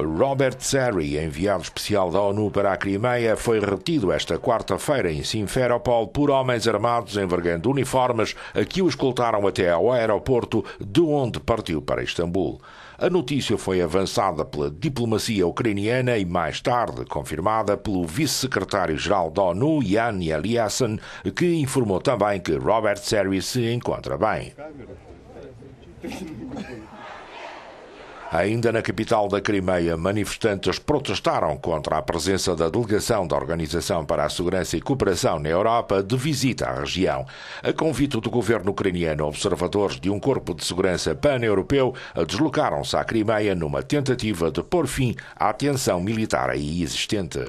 Robert Zeri, enviado especial da ONU para a Crimeia, foi retido esta quarta-feira em Simferopol por homens armados envergando uniformes a que o escoltaram até ao aeroporto, de onde partiu para Istambul. A notícia foi avançada pela diplomacia ucraniana e mais tarde confirmada pelo vice-secretário-geral da ONU, Jan Eliasson, que informou também que Robert Serry se encontra bem. Ainda na capital da Crimeia, manifestantes protestaram contra a presença da delegação da Organização para a Segurança e Cooperação na Europa de visita à região. A convite do governo ucraniano, observadores de um corpo de segurança pan-europeu deslocaram-se à Crimeia numa tentativa de pôr fim à tensão militar aí existente.